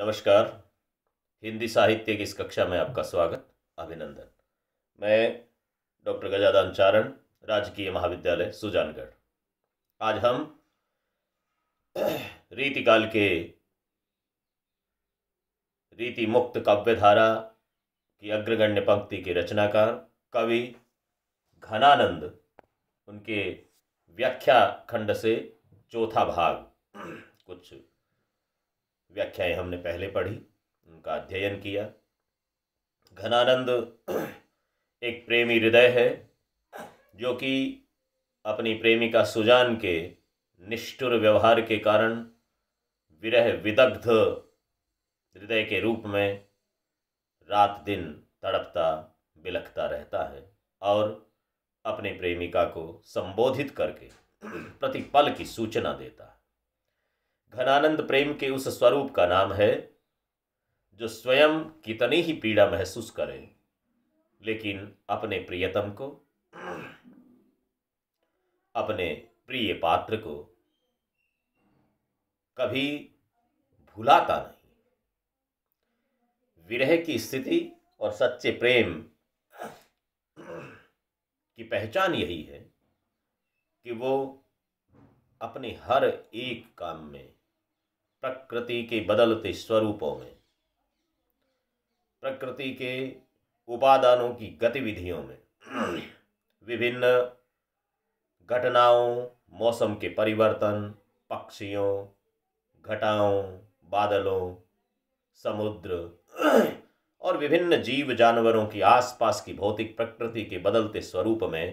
नमस्कार हिंदी साहित्य की इस कक्षा में आपका स्वागत अभिनंदन मैं डॉक्टर गजादान चारण राजकीय महाविद्यालय सुजानगढ़ आज हम रीतिकाल के रीति मुक्त काव्यधारा की अग्रगण्य पंक्ति के रचनाकार कवि घनानंद उनके व्याख्या खंड से चौथा भाग कुछ व्याख्याएं हमने पहले पढ़ी उनका अध्ययन किया घनानंद एक प्रेमी हृदय है जो कि अपनी प्रेमिका सुजान के निष्ठुर व्यवहार के कारण विरह विदग्ध हृदय के रूप में रात दिन तड़पता बिलखता रहता है और अपने प्रेमिका को संबोधित करके प्रतिपल की सूचना देता है घनानंद प्रेम के उस स्वरूप का नाम है जो स्वयं कितनी ही पीड़ा महसूस करे लेकिन अपने प्रियतम को अपने प्रिय पात्र को कभी भुलाता नहीं विरह की स्थिति और सच्चे प्रेम की पहचान यही है कि वो अपने हर एक काम में प्रकृति के बदलते स्वरूपों में प्रकृति के उपादानों की गतिविधियों में विभिन्न घटनाओं मौसम के परिवर्तन पक्षियों घटाओं बादलों समुद्र और विभिन्न जीव जानवरों की आसपास की भौतिक प्रकृति के बदलते स्वरूप में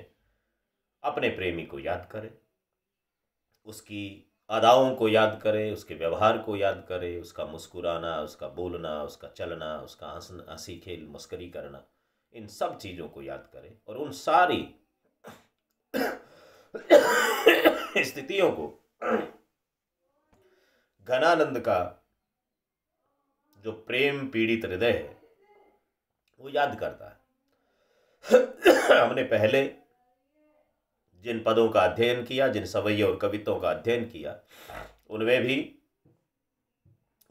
अपने प्रेमी को याद करें उसकी अदाओं को याद करे उसके व्यवहार को याद करे उसका मुस्कुराना उसका बोलना उसका चलना उसका हंसना हंसी खेल मस्करी करना इन सब चीज़ों को याद करे और उन सारी स्थितियों को घनानंद का जो प्रेम पीड़ित हृदय है वो याद करता है हमने पहले जिन पदों का अध्ययन किया जिन सवैयों और कवितों का अध्ययन किया उनमें भी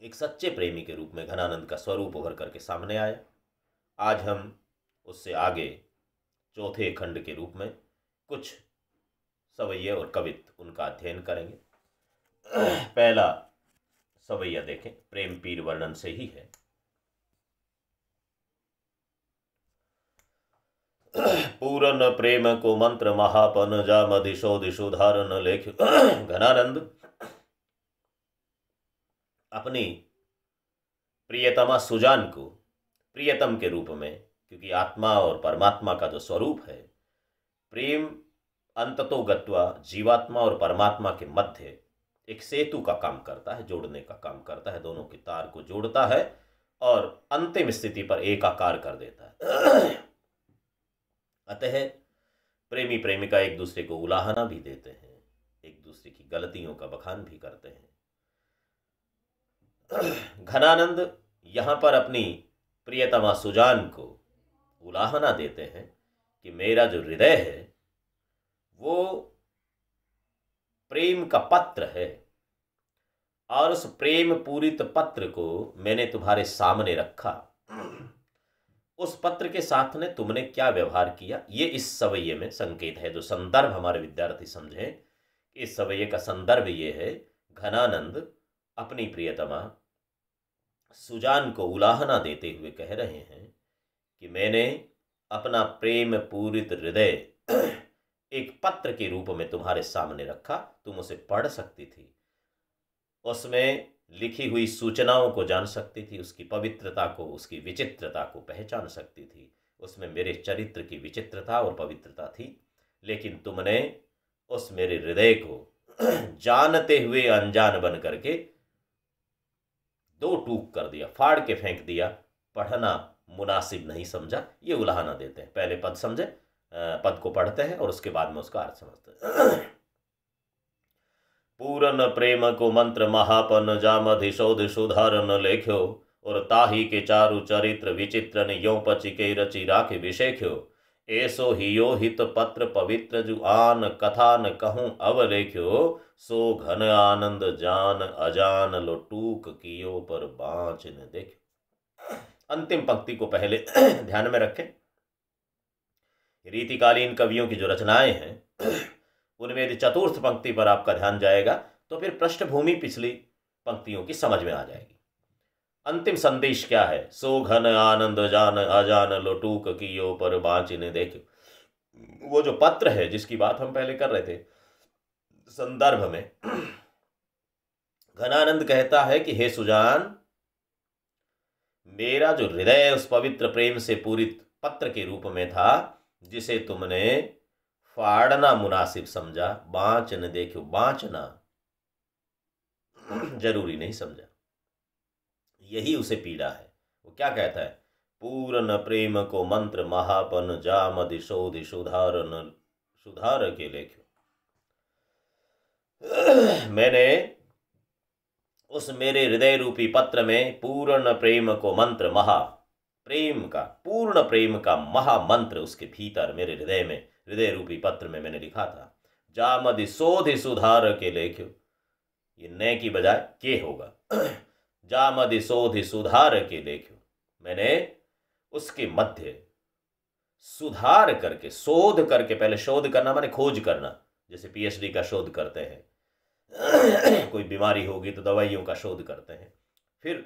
एक सच्चे प्रेमी के रूप में घनानंद का स्वरूप उभर करके सामने आया आज हम उससे आगे चौथे खंड के रूप में कुछ सवैये और कवित उनका अध्ययन करेंगे पहला सवैया देखें प्रेम पीर वर्णन से ही है पूरन प्रेम को मंत्र महापन जा दिशो दिशो धारण लेख घनानंद अपनी प्रियतमा सुजान को प्रियतम के रूप में क्योंकि आत्मा और परमात्मा का जो स्वरूप है प्रेम अंततो गत्वा जीवात्मा और परमात्मा के मध्य एक सेतु का काम करता है जोड़ने का काम करता है दोनों के तार को जोड़ता है और अंतिम स्थिति पर एकाकार कर देता है अतः प्रेमी प्रेमिका एक दूसरे को उलाहना भी देते हैं एक दूसरे की गलतियों का बखान भी करते हैं घनानंद यहाँ पर अपनी प्रियतमा सुजान को उलाहना देते हैं कि मेरा जो हृदय है वो प्रेम का पत्र है और उस प्रेम पूरित पत्र को मैंने तुम्हारे सामने रखा उस पत्र के साथ ने तुमने क्या व्यवहार किया ये इस सवैये में संकेत है जो संदर्भ हमारे विद्यार्थी समझे इस सवैये का संदर्भ ये है घनानंद अपनी प्रियतमा सुजान को उलाहना देते हुए कह रहे हैं कि मैंने अपना प्रेम पूरित हृदय एक पत्र के रूप में तुम्हारे सामने रखा तुम उसे पढ़ सकती थी उसमें लिखी हुई सूचनाओं को जान सकती थी उसकी पवित्रता को उसकी विचित्रता को पहचान सकती थी उसमें मेरे चरित्र की विचित्रता और पवित्रता थी लेकिन तुमने उस मेरे हृदय को जानते हुए अनजान बन करके दो टूक कर दिया फाड़ के फेंक दिया पढ़ना मुनासिब नहीं समझा ये उलाहना देते हैं पहले पद समझे पद को पढ़ते हैं और उसके बाद में उसका अर्थ समझते हैं पूरन प्रेम को मंत्र महापन जामधिशोध सुधारन लेख्यो और ताही के चारु चरित्र विचित्र ने यो पचिके रचि राख विशेख्यो ऐसो यो हित पत्र पवित्र जु आन न कहूँ अव लेख्यो सो घन आनंद जान अजान लो टूक कियो पर बाँच न देखो अंतिम पंक्ति को पहले ध्यान में रखें रीतिकालीन कवियों की जो रचनाएं हैं उनमें यदि चतुर्थ पंक्ति पर आपका ध्यान जाएगा तो फिर पृष्ठभूमि पिछली पंक्तियों की समझ में आ जाएगी अंतिम संदेश क्या है सो घन आनंद जान अजान लोटूक की ओ पर बाँचिने देख वो जो पत्र है जिसकी बात हम पहले कर रहे थे संदर्भ में घनानंद कहता है कि हे सुजान मेरा जो हृदय उस पवित्र प्रेम से पूरित पत्र के रूप में था जिसे तुमने फाड़ना मुनासिब समझा बाँचने देखो बाँचना जरूरी नहीं समझा यही उसे पीड़ा है वो क्या कहता है पूर्ण प्रेम को मंत्र महापन जाम दिशो दिशुधारन सुधार के लेख्यो मैंने उस मेरे हृदय रूपी पत्र में पूर्ण प्रेम को मंत्र महा प्रेम का पूर्ण प्रेम का महामंत्र उसके भीतर मेरे हृदय में हृदय रूपी पत्र में मैंने लिखा था जा मदि सोधि सुधार के लेख्यो ये न की बजाय के होगा जा मदि सोधि सुधार के लेख्यो मैंने उसके मध्य सुधार करके शोध करके पहले शोध करना मैंने खोज करना जैसे पीएचडी का शोध करते हैं कोई बीमारी होगी तो दवाइयों का शोध करते हैं फिर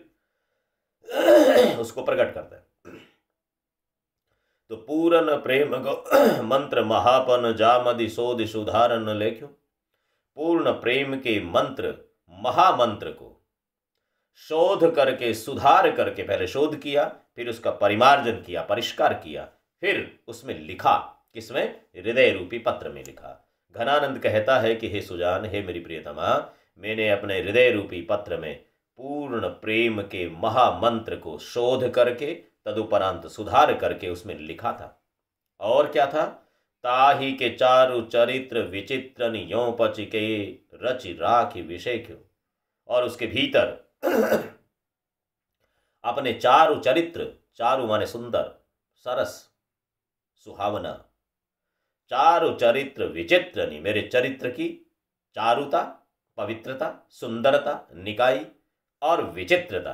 उसको प्रकट करते हैं तो पूरन प्रेम को मंत्र महापन जामदि શोध सुधारण लेख्यो पूर्ण प्रेम के मंत्र महामंत्र को शोध करके सुधार करके पहले शोध किया फिर उसका परिमार्जन किया परिष्कार किया फिर उसमें लिखा किसमें हृदय रूपी पत्र में लिखा घनानंद कहता है कि हे सुजान हे मेरी प्रियतमा मैंने अपने हृदय रूपी पत्र में पूर्ण प्रेम के महामंत्र को शोध करके तदुपरांत सुधार करके उसमें लिखा था और क्या था ताही के चारु चरित्र विचित्र योपच के रच राख विषय क्यों और उसके भीतर अपने चारु चरित्र चारु माने सुंदर सरस सुहावना चारु चरित्र विचित्र मेरे चरित्र की चारुता पवित्रता सुंदरता निकाई और विचित्रता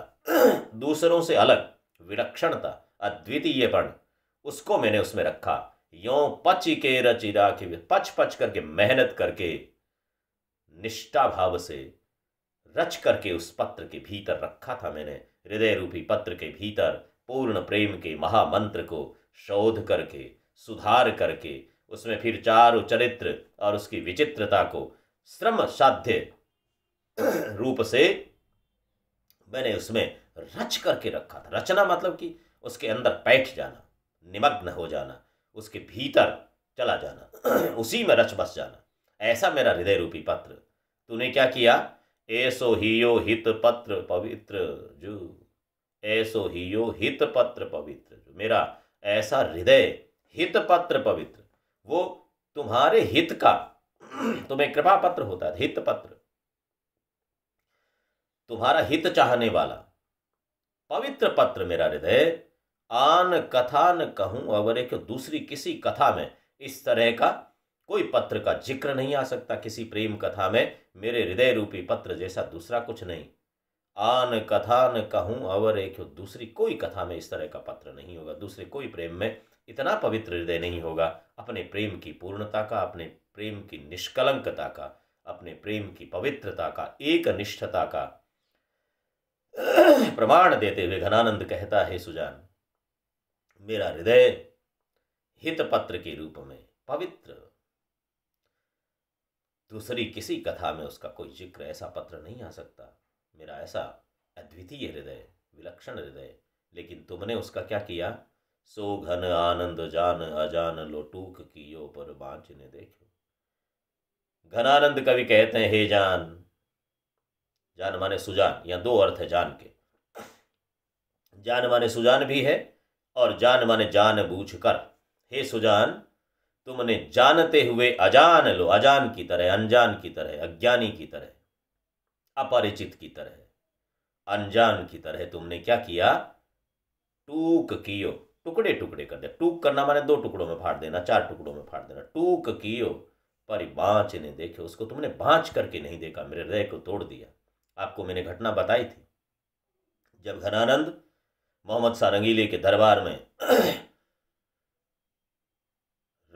दूसरों से अलग विलक्षणता अद्वितीयपण उसको मैंने उसमें रखा यो पच के रचिरा के पच पच करके मेहनत करके निष्ठा भाव से रच करके उस पत्र के भीतर रखा था मैंने हृदय रूपी पत्र के भीतर पूर्ण प्रेम के महामंत्र को शोध करके सुधार करके उसमें फिर चारु चरित्र और उसकी विचित्रता को श्रम साध्य रूप से मैंने उसमें रच करके रखा था रचना मतलब कि उसके अंदर बैठ जाना निमग्न हो जाना उसके भीतर चला जाना उसी में रच बस जाना ऐसा मेरा हृदय रूपी पत्र तूने क्या किया ऐसो हियो हित पत्र पवित्र जू ऐसो हियो हित पत्र पवित्र जू मेरा ऐसा हृदय हित पत्र पवित्र वो तुम्हारे हित का तुम्हें कृपा पत्र होता है हित पत्र तुम्हारा हित चाहने वाला पवित्र पत्र मेरा हृदय आन कथा न कहूँ अवर एक दूसरी किसी कथा में इस तरह का कोई पत्र का जिक्र नहीं आ सकता किसी प्रेम कथा में मेरे हृदय रूपी पत्र जैसा दूसरा कुछ नहीं आन कथा न कहूँ अवर एक दूसरी कोई कथा में इस तरह का पत्र नहीं होगा दूसरे कोई प्रेम में इतना पवित्र हृदय नहीं होगा अपने प्रेम की पूर्णता का अपने प्रेम की निष्कलंकता का अपने प्रेम की पवित्रता का एक निष्ठता का प्रमाण देते हुए घनानंद कहता है सुजान मेरा हृदय हित पत्र के रूप में पवित्र दूसरी किसी कथा में उसका कोई जिक्र ऐसा पत्र नहीं आ सकता मेरा ऐसा अद्वितीय हृदय विलक्षण हृदय लेकिन तुमने उसका क्या किया सो घन आनंद जान अजान लोटूक की ओ पर बांच ने देखो घनानंद कवि कहते हैं हे जान जान माने सुजान या दो अर्थ है जान के जान माने सुजान भी है और जान माने जान बूझ कर हे सुजान तुमने जानते हुए अजान लो अजान की तरह अनजान की तरह अज्ञानी की तरह अपरिचित की तरह अनजान की तरह तुमने क्या किया टूक कियो टुकड़े टुकड़े कर दिया टूक करना माने दो टुकड़ों में फाड़ देना चार टुकड़ों में फाड़ देना टूक कियो पर बाँच ने देखे उसको तुमने बाँच करके नहीं देखा मेरे हृदय को तोड़ दिया आपको मैंने घटना बताई थी जब घनानंद मोहम्मद सारंगीले के दरबार में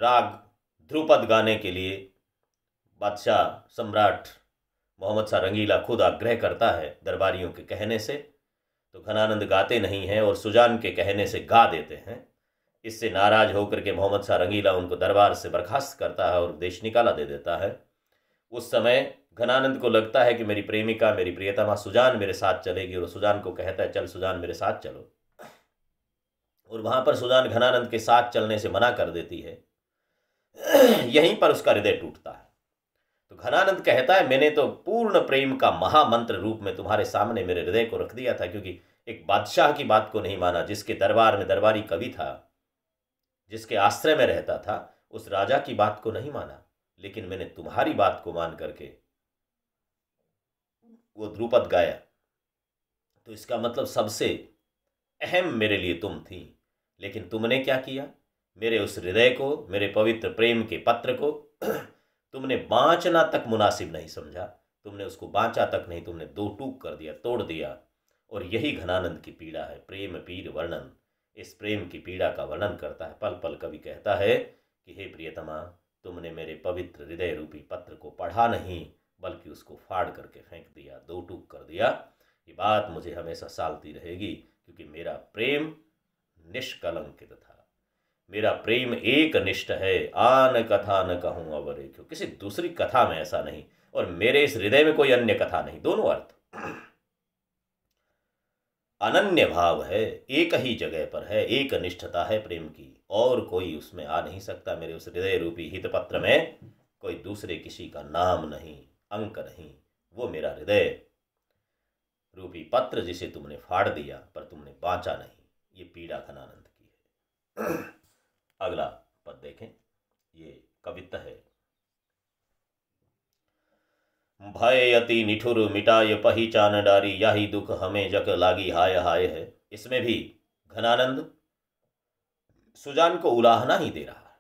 राग ध्रुपद गाने के लिए बादशाह सम्राट मोहम्मद सारंगीला रंगीला खुद आग्रह करता है दरबारियों के कहने से तो घनानंद गाते नहीं हैं और सुजान के कहने से गा देते हैं इससे नाराज होकर के मोहम्मद सारंगीला रंगीला उनको दरबार से बर्खास्त करता है और देश निकाला दे देता है उस समय घनानंद को लगता है कि मेरी प्रेमिका मेरी प्रियतमा सुजान मेरे साथ चलेगी और सुजान को कहता है चल सुजान मेरे साथ चलो और वहाँ पर सुजान घनानंद के साथ चलने से मना कर देती है यहीं पर उसका हृदय टूटता है तो घनानंद कहता है मैंने तो पूर्ण प्रेम का महामंत्र रूप में तुम्हारे सामने मेरे हृदय को रख दिया था क्योंकि एक बादशाह की बात को नहीं माना जिसके दरबार में दरबारी कवि था जिसके आश्रय में रहता था उस राजा की बात को नहीं माना लेकिन मैंने तुम्हारी बात को मान करके वो द्रुपद गाया तो इसका मतलब सबसे अहम मेरे लिए तुम थी लेकिन तुमने क्या किया मेरे उस हृदय को मेरे पवित्र प्रेम के पत्र को तुमने बाँचना तक मुनासिब नहीं समझा तुमने उसको बाँचा तक नहीं तुमने दो टूक कर दिया तोड़ दिया और यही घनानंद की पीड़ा है प्रेम पीर वर्णन इस प्रेम की पीड़ा का वर्णन करता है पल पल कवि कहता है कि हे प्रियतमा तुमने मेरे पवित्र हृदय रूपी पत्र को पढ़ा नहीं बल्कि उसको फाड़ करके फेंक दिया दो टूक कर दिया ये बात मुझे हमेशा सालती रहेगी क्योंकि मेरा प्रेम निष्कलंकित था मेरा प्रेम एक निष्ठ है आन कथा न कहूँ क्यों किसी दूसरी कथा में ऐसा नहीं और मेरे इस हृदय में कोई अन्य कथा नहीं दोनों अर्थ अनन्य भाव है एक ही जगह पर है एक निष्ठता है प्रेम की और कोई उसमें आ नहीं सकता मेरे उस हृदय रूपी हित पत्र में कोई दूसरे किसी का नाम नहीं अंक नहीं वो मेरा हृदय रूपी पत्र जिसे तुमने फाड़ दिया पर तुमने बांचा नहीं ये पीड़ा घनानंद की है अगला पद देखें ये कविता है भय अति निठुर मिटाय पहीचान डारी यही दुख हमें जक लागी हाय हाय है इसमें भी घनानंद सुजान को उलाहना ही दे रहा है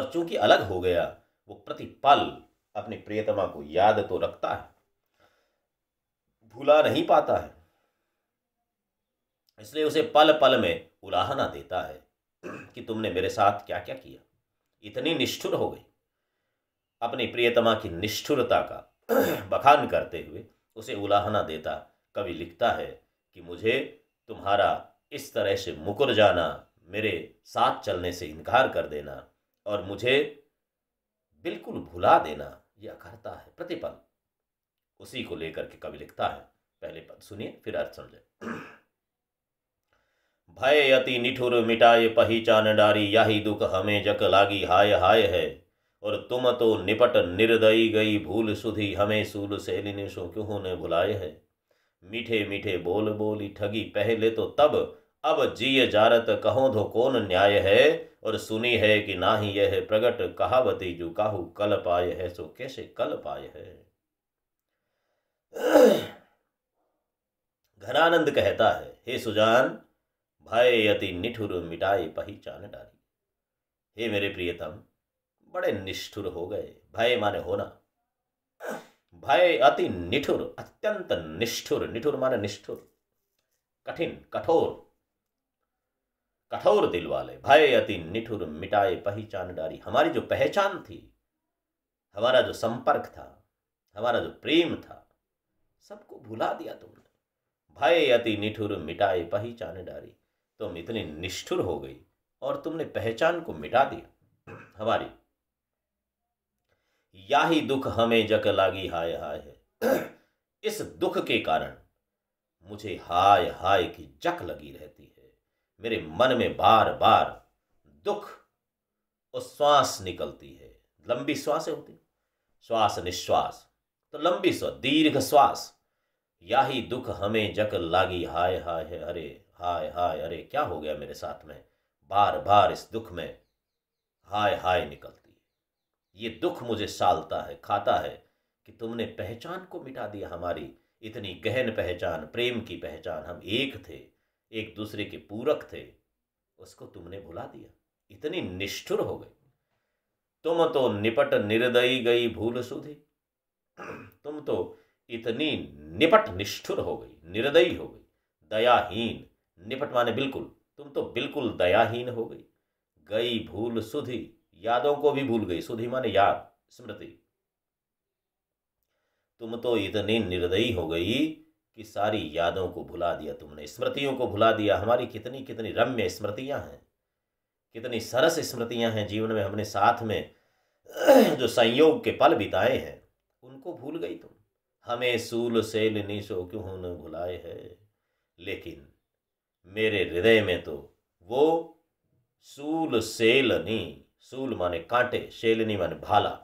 और चूंकि अलग हो गया वो प्रतिपल अपनी प्रियतमा को याद तो रखता है भूला नहीं पाता है इसलिए उसे पल पल में उलाहना देता है कि तुमने मेरे साथ क्या क्या किया इतनी निष्ठुर हो गई अपनी प्रियतमा की निष्ठुरता का बखान करते हुए उसे उलाहना देता कवि लिखता है कि मुझे तुम्हारा इस तरह से मुकुर जाना मेरे साथ चलने से इनकार कर देना और मुझे बिल्कुल भुला देना यह करता है प्रतिपल उसी को लेकर के कवि लिखता है पहले पद सुनिए फिर अर्थ समझे भय अति निठुर मिटाए पहचान डारी यही दुख हमें जक लागी हाय हाय है और तुम तो निपट निर्दयी गई भूल सुधी हमें सूल सैलिने सो क्यों ने बुलाए है मीठे मीठे बोल बोली ठगी पहले तो तब अब जिय जारत कहो धो कौन न्याय है और सुनी है कि ना ही यह प्रगट कहावती जो काहू कल पाए है सो कैसे कल पाए है घनानंद कहता है हे सुजान भय यति निठुर मिटाए पहचान डाली हे मेरे प्रियतम बड़े निष्ठुर हो गए भय माने होना भय अति निठुर अत्यंत निष्ठुर निठुर माने निष्ठुर कठिन कठोर कठोर दिल वाले भय अति निठुर मिटाए पहचान डारी हमारी जो पहचान थी हमारा जो संपर्क था हमारा जो प्रेम था सबको भुला दिया तुमने भय अति निठुर मिटाए पहचान डारी तुम इतनी निष्ठुर हो गई और तुमने पहचान को मिटा दिया हमारी यही दुख हमें जक लागी हाय हाय है इस दुख के कारण मुझे हाय हाय की जक लगी रहती है मेरे मन में बार बार दुख और श्वास निकलती है लंबी श्वास होती श्वास निश्वास तो लंबी श्वास दीर्घ श्वास यही दुख हमें जक लागी हाय हाय है अरे हाय हाय अरे क्या हो गया मेरे साथ में बार बार इस दुख में हाय हाय निकलती ये दुख मुझे सालता है खाता है कि तुमने पहचान को मिटा दिया हमारी इतनी गहन पहचान प्रेम की पहचान हम एक थे एक दूसरे के पूरक थे उसको तुमने भुला दिया इतनी निष्ठुर हो गई तुम तो निपट निर्दयी गई भूल सुधी तुम तो इतनी निपट निष्ठुर हो गई निर्दयी हो गई दयाहीन निपट माने बिल्कुल तुम तो बिल्कुल दयाहीन हो गई गई भूल सुधी यादों को भी भूल गई सुधी माने याद स्मृति तुम तो इतनी निर्दयी हो गई कि सारी यादों को भुला दिया तुमने स्मृतियों को भुला दिया हमारी कितनी कितनी रम्य स्मृतियां हैं कितनी सरस स्मृतियां हैं जीवन में हमने साथ में जो संयोग के पल बिताए हैं उनको भूल गई तुम हमें सूल से निशो क्यों न भुलाए है लेकिन मेरे हृदय में तो वो सूल सेलनी सूल माने कांटे शेलनी माने भाला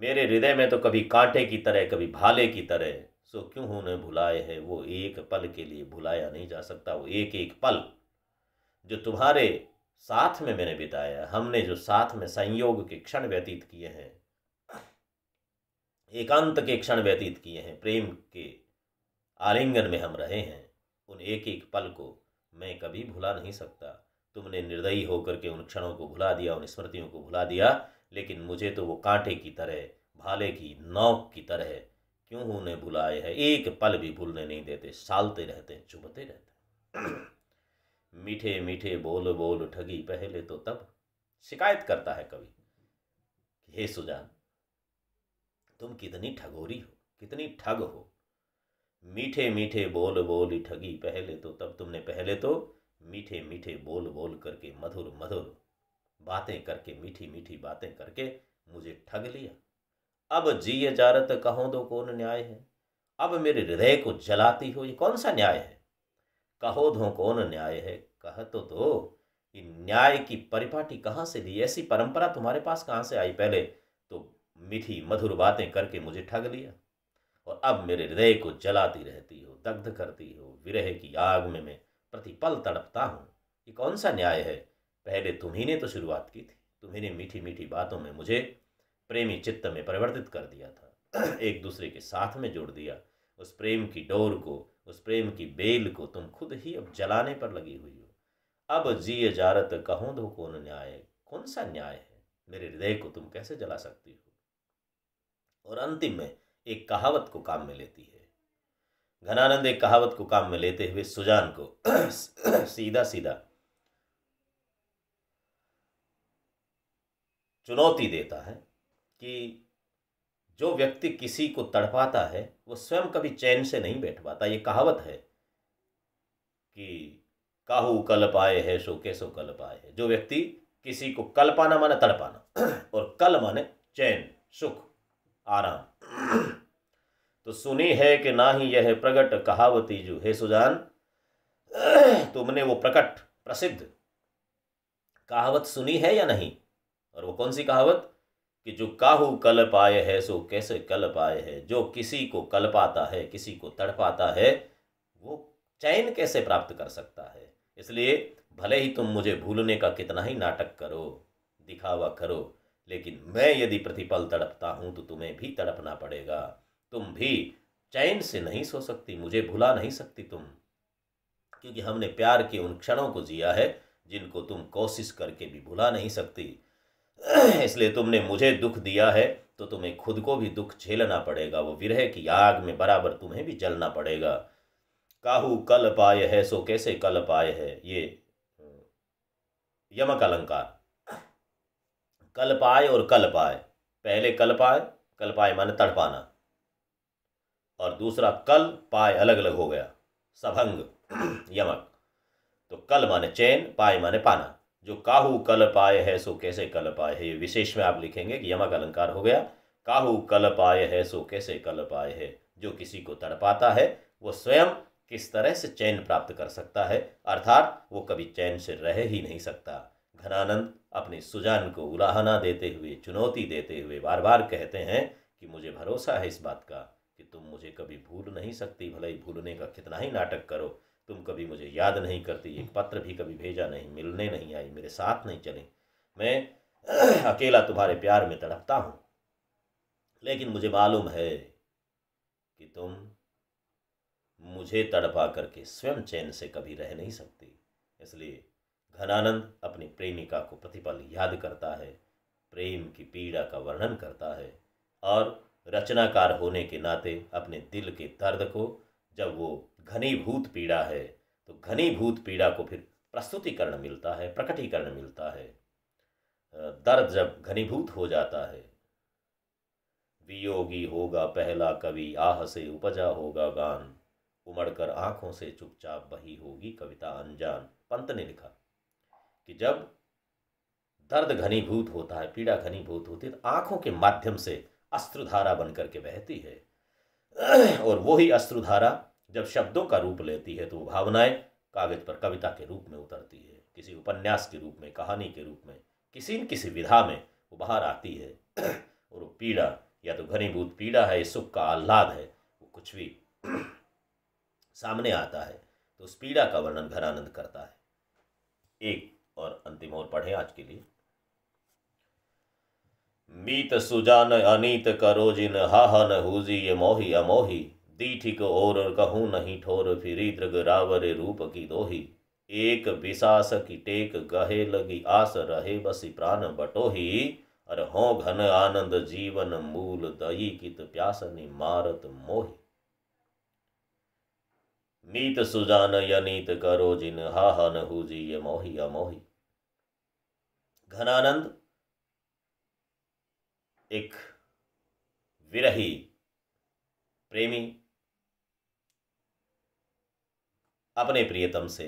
मेरे हृदय में तो कभी कांटे की तरह कभी भाले की तरह सो क्यों उन्हें भुलाए हैं वो एक पल के लिए भुलाया नहीं जा सकता वो एक एक पल जो तुम्हारे साथ में मैंने बिताया हमने जो साथ में संयोग के क्षण व्यतीत किए हैं एकांत के क्षण व्यतीत किए हैं प्रेम के आलिंगन में हम रहे हैं उन एक एक पल को मैं कभी भुला नहीं सकता तुमने निर्दयी होकर के उन क्षणों को भुला दिया उन स्मृतियों को भुला दिया लेकिन मुझे तो वो कांटे की तरह भाले की नौक की तरह क्यों उन्हें भुलाए है एक पल भी भूलने नहीं देते सालते रहते चुभते रहते मीठे मीठे बोल बोल ठगी पहले तो तब शिकायत करता है कवि हे सुजान तुम कितनी ठगोरी हो कितनी ठग हो मीठे मीठे बोल बोल ठगी पहले तो तब तुमने पहले तो मीठे मीठे बोल बोल करके मधुर मधुर बातें करके मीठी मीठी बातें करके मुझे ठग लिया अब जिये जारत कहो दो कौन न्याय है अब मेरे हृदय को जलाती हो ये कौन सा न्याय है कहो दो कौन न्याय है कह तो दो कि न्याय की परिपाटी कहाँ से ली ऐसी परंपरा तुम्हारे पास कहाँ से आई पहले तो मीठी मधुर बातें करके मुझे ठग लिया और अब मेरे हृदय को जलाती रहती हो दग्ध करती हो विरह की आग में मैं प्रतिपल तड़पता हूँ ये कौन सा न्याय है पहले तुम्ही ने तो शुरुआत की थी तुम्ही ने मीठी मीठी बातों में मुझे प्रेमी चित्त में परिवर्तित कर दिया था एक दूसरे के साथ में जोड़ दिया उस प्रेम की डोर को उस प्रेम की बेल को तुम खुद ही अब जलाने पर लगी हुई हो अब जी जारत कहो दो कौन न्याय कौन सा न्याय है मेरे हृदय को तुम कैसे जला सकती हो और अंतिम में एक कहावत को काम में लेती है घनानंद एक कहावत को काम में लेते हुए सुजान को सीधा सीधा चुनौती देता है कि जो व्यक्ति किसी को तड़पाता है वो स्वयं कभी चैन से नहीं बैठ पाता ये कहावत है कि काहू कल पाए है सो कैसो कल पाए है जो व्यक्ति किसी को कल पाना माने तड़पाना और कल माने चैन सुख आराम तो सुनी है कि ना ही यह प्रकट कहावती जो हे सुजान तुमने वो प्रकट प्रसिद्ध कहावत सुनी है या नहीं और वो कौन सी कहावत कि जो काहू कल पाए है सो कैसे कल पाए है जो किसी को कल पाता है किसी को तड़पाता है वो चैन कैसे प्राप्त कर सकता है इसलिए भले ही तुम मुझे भूलने का कितना ही नाटक करो दिखावा करो लेकिन मैं यदि प्रतिपल तड़पता हूँ तो तुम्हें भी तड़पना पड़ेगा तुम भी चैन से नहीं सो सकती मुझे भुला नहीं सकती तुम क्योंकि हमने प्यार के उन क्षणों को जिया है जिनको तुम कोशिश करके भी भुला नहीं सकती इसलिए तुमने मुझे दुख दिया है तो तुम्हें खुद को भी दुख झेलना पड़ेगा वो विरह की आग में बराबर तुम्हें भी जलना पड़ेगा काहू कल पाए है सो कैसे कल पाए है ये यमक अलंकार कल पाए और कल पाए पहले कल पाए कल पाए माने तड़पाना और दूसरा कल पाय अलग अलग हो गया सभंग यमक तो कल माने चैन पाय माने पाना जो काहू कल पाए है सो कैसे कल पाए है ये विशेष में आप लिखेंगे कि यमक अलंकार हो गया काहू कल पाए है सो कैसे कल पाए है जो किसी को तड़पाता है वो स्वयं किस तरह से चैन प्राप्त कर सकता है अर्थात वो कभी चैन से रह ही नहीं सकता घनानंद अपने सुजान को उलाहना देते हुए चुनौती देते हुए बार बार कहते हैं कि मुझे भरोसा है इस बात का तुम मुझे कभी भूल नहीं सकती भले ही भूलने का कितना ही नाटक करो तुम कभी मुझे याद नहीं करती एक पत्र भी कभी भेजा नहीं मिलने नहीं आई मेरे साथ नहीं चले मैं अकेला तुम्हारे प्यार में तड़पता हूँ लेकिन मुझे मालूम है कि तुम मुझे तड़पा करके स्वयं चैन से कभी रह नहीं सकती इसलिए घनानंद अपनी प्रेमिका को प्रतिपल याद करता है प्रेम की पीड़ा का वर्णन करता है और रचनाकार होने के नाते अपने दिल के दर्द को जब वो घनीभूत पीड़ा है तो घनीभूत पीड़ा को फिर प्रस्तुतिकरण मिलता है प्रकटीकरण मिलता है दर्द जब घनीभूत हो जाता है वियोगी होगा पहला कवि आह से उपजा होगा गान उमड़कर आंखों से चुपचाप बही होगी कविता अनजान पंत ने लिखा कि जब दर्द घनीभूत होता है पीड़ा घनीभूत होती है तो आंखों के माध्यम से अस्त्रधारा बनकर के बहती है और वही अस्त्रधारा जब शब्दों का रूप लेती है तो वो भावनाएं कागज पर कविता के रूप में उतरती है किसी उपन्यास के रूप में कहानी के रूप में किसी न किसी विधा में वो बाहर आती है और वो पीड़ा या तो घनीभूत पीड़ा है सुख का आह्लाद है वो कुछ भी सामने आता है तो उस पीड़ा का वर्णन घरानंद करता है एक और अंतिम और पढ़ें आज के लिए मीत सुजान अनित करो जिन हाहन हुजी ये मोही अमोही दीठिक और कहूँ नहीं ठोर फिरी दृग रावर रूप की दोही एक विशास की टेक गहे लगी आस रहे बसी प्राण बटोही अर हो घन आनंद जीवन मूल दही कित प्यास मारत मोहि नीत सुजान यनीत करो जिन हाहन हुजी ये मोहि अमोहि घनानंद एक विरही प्रेमी अपने प्रियतम से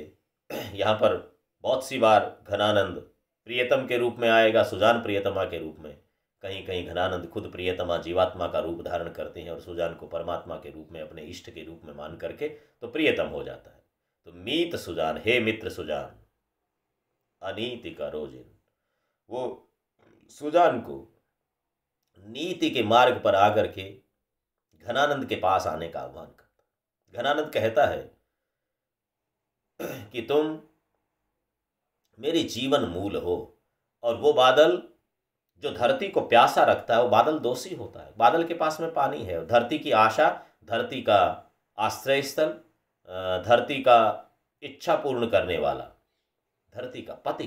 यहाँ पर बहुत सी बार घनानंद प्रियतम के रूप में आएगा सुजान प्रियतमा के रूप में कहीं कहीं घनानंद खुद प्रियतमा जीवात्मा का रूप धारण करते हैं और सुजान को परमात्मा के रूप में अपने इष्ट के रूप में मान करके तो प्रियतम हो जाता है तो मीत सुजान हे मित्र सुजान अनीति का रोजिन वो सुजान को नीति के मार्ग पर आकर के घनानंद के पास आने का आह्वान करता घनानंद कहता है कि तुम मेरे जीवन मूल हो और वो बादल जो धरती को प्यासा रखता है वो बादल दोषी होता है बादल के पास में पानी है धरती की आशा धरती का आश्रय स्थल धरती का इच्छा पूर्ण करने वाला धरती का पति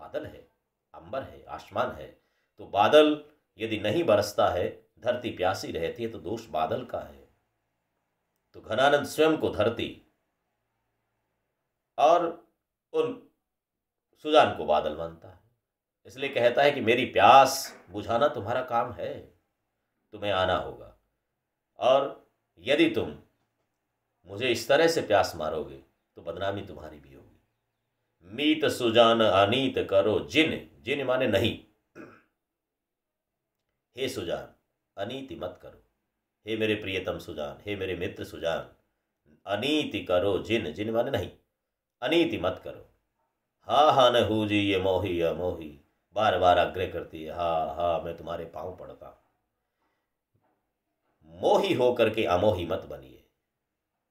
बादल है अंबर है आसमान है तो बादल यदि नहीं बरसता है धरती प्यासी रहती है तो दोष बादल का है तो घनानंद स्वयं को धरती और उन सुजान को बादल मानता है इसलिए कहता है कि मेरी प्यास बुझाना तुम्हारा काम है तुम्हें आना होगा और यदि तुम मुझे इस तरह से प्यास मारोगे तो बदनामी तुम्हारी भी होगी मीत सुजान अनीत करो जिन जिन माने नहीं हे सुजान अनीति मत करो हे मेरे प्रियतम सुजान हे मेरे मित्र सुजान अनीति करो जिन जिन माने नहीं अनीति मत करो हा हा न हू जी ये मोही या मोही बार बार आग्रह करती है हा हा मैं तुम्हारे पांव पड़ता हूं मोही होकर के अमोही मत बनिए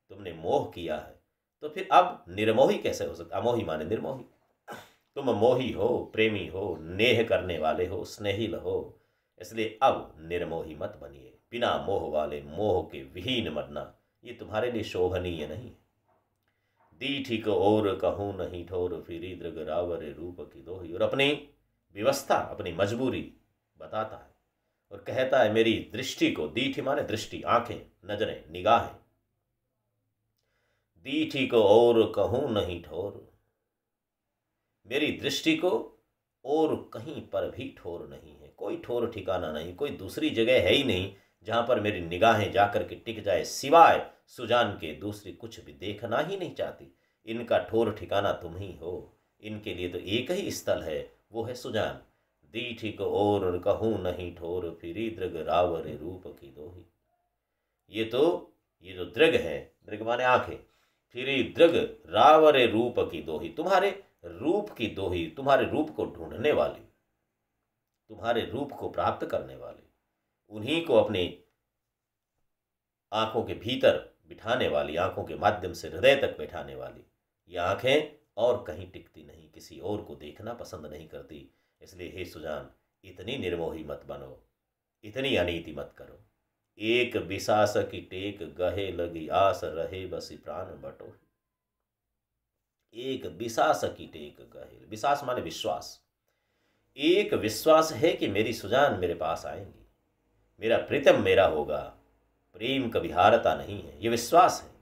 तुमने मोह किया है तो फिर अब निर्मोही कैसे हो सकता अमोही माने निर्मोही तुम मोही हो प्रेमी हो नेह करने वाले हो स्नेहिल हो इसलिए अब निर्मोही मत बनिए बिना मोह वाले मोह के विहीन मरना ये तुम्हारे लिए शोभनीय नहीं है को और कहूं नहीं ठोर फिरी दृग रावर रूप की दोही और अपनी व्यवस्था अपनी मजबूरी बताता है और कहता है मेरी दृष्टि को दीठी माने दृष्टि आंखें नजरें निगाहें दीठी को और कहूं नहीं ठोर मेरी दृष्टि को और कहीं पर भी ठोर नहीं है कोई ठोर ठिकाना नहीं कोई दूसरी जगह है ही नहीं जहाँ पर मेरी निगाहें जाकर के टिक जाए सिवाय सुजान के दूसरी कुछ भी देखना ही नहीं चाहती इनका ठोर ठिकाना तुम ही हो इनके लिए तो एक ही स्थल है वो है सुजान दीठी को और कहूँ नहीं ठोर फिरी दृग रावर रूप की दोही ये तो ये जो दृग है दृग माने आंखें फिरी दृग रावर रूप की दोही तुम्हारे रूप की दोही तुम्हारे रूप को ढूंढने वाली तुम्हारे रूप को प्राप्त करने वाले उन्हीं को अपने आंखों के भीतर बिठाने वाली आंखों के माध्यम से हृदय तक बैठाने वाली ये आंखें और कहीं टिकती नहीं किसी और को देखना पसंद नहीं करती इसलिए हे सुजान इतनी निर्मोही मत बनो इतनी अनिति मत करो एक विशास की टेक गहे लगी आस रहे बसी प्राण बटो एक विशास की टेक गहे विशास माने विश्वास एक विश्वास है कि मेरी सुजान मेरे पास आएंगी मेरा प्रीतम मेरा होगा प्रेम कभी हारता नहीं है ये विश्वास है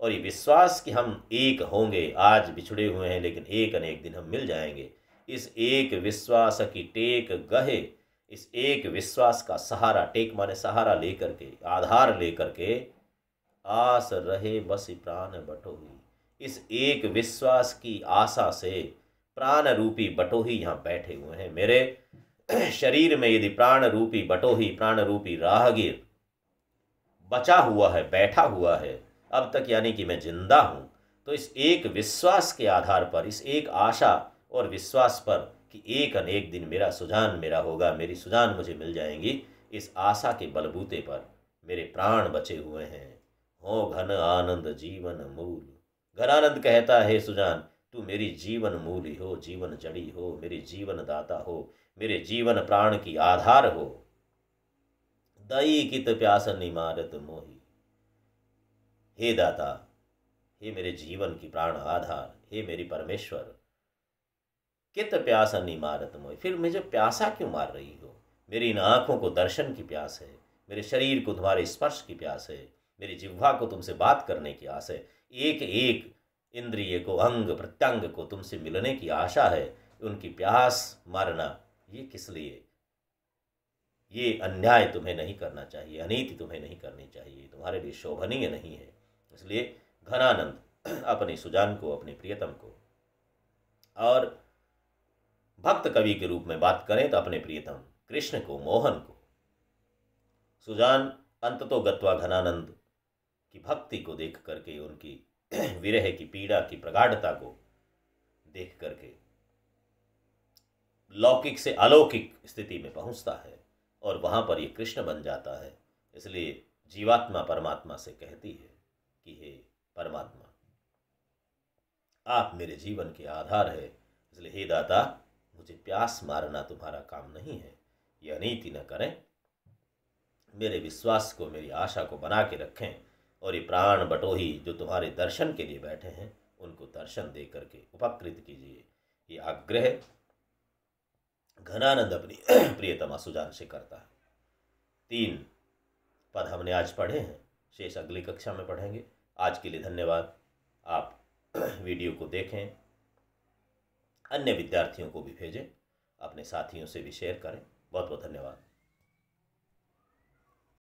और ये विश्वास कि हम एक होंगे आज बिछड़े हुए हैं लेकिन एक अनेक दिन हम मिल जाएंगे इस एक विश्वास की टेक गहे इस एक विश्वास का सहारा टेक माने सहारा लेकर के आधार लेकर के आस रहे बस प्राण बटोगी इस एक विश्वास की आशा से प्राण रूपी बटोही यहाँ बैठे हुए हैं मेरे शरीर में यदि प्राण रूपी बटोही प्राण रूपी राहगीर बचा हुआ है बैठा हुआ है अब तक यानी कि मैं जिंदा हूँ तो इस एक विश्वास के आधार पर इस एक आशा और विश्वास पर कि एक अनेक दिन मेरा सुजान मेरा होगा मेरी सुजान मुझे मिल जाएंगी इस आशा के बलबूते पर मेरे प्राण बचे हुए हैं हो घन आनंद जीवन मूल घनानंद कहता है सुजान तू मेरी जीवन मूली हो जीवन जड़ी हो मेरे जीवन दाता हो मेरे जीवन प्राण की आधार हो दई कित तो प्यास निमारत मोही हे दाता हे मेरे जीवन की प्राण आधार हे मेरी परमेश्वर कित प्यास निमारत मोही फिर मुझे प्यासा क्यों मार रही हो मेरी इन आँखों को दर्शन की प्यास है मेरे शरीर को तुम्हारे स्पर्श की प्यास है मेरी जिह्वा को तुमसे बात करने की आस है एक एक इंद्रिय को अंग प्रत्यंग को तुमसे मिलने की आशा है उनकी प्यास मारना ये किस लिए ये अन्याय तुम्हें नहीं करना चाहिए अनीति तुम्हें नहीं करनी चाहिए तुम्हारे लिए शोभनीय नहीं है इसलिए घनानंद अपने सुजान को अपने प्रियतम को और भक्त कवि के रूप में बात करें तो अपने प्रियतम कृष्ण को मोहन को सुजान अंत तो गत्वा घनानंद की भक्ति को देख करके उनकी विरह की पीड़ा की प्रगाढ़ता को देख करके लौकिक से अलौकिक स्थिति में पहुंचता है और वहां पर ये कृष्ण बन जाता है इसलिए जीवात्मा परमात्मा से कहती है कि हे परमात्मा आप मेरे जीवन के आधार है इसलिए हे दाता मुझे प्यास मारना तुम्हारा काम नहीं है यह नीति न करें मेरे विश्वास को मेरी आशा को बना के रखें और ये प्राण बटोही जो तुम्हारे दर्शन के लिए बैठे हैं उनको दर्शन दे करके उपकृत कीजिए ये आग्रह घनानंद अपनी प्रियतमा सुजान से करता है तीन पद हमने आज पढ़े हैं शेष अगली कक्षा में पढ़ेंगे आज के लिए धन्यवाद आप वीडियो को देखें अन्य विद्यार्थियों को भी भेजें अपने साथियों से भी शेयर करें बहुत बहुत धन्यवाद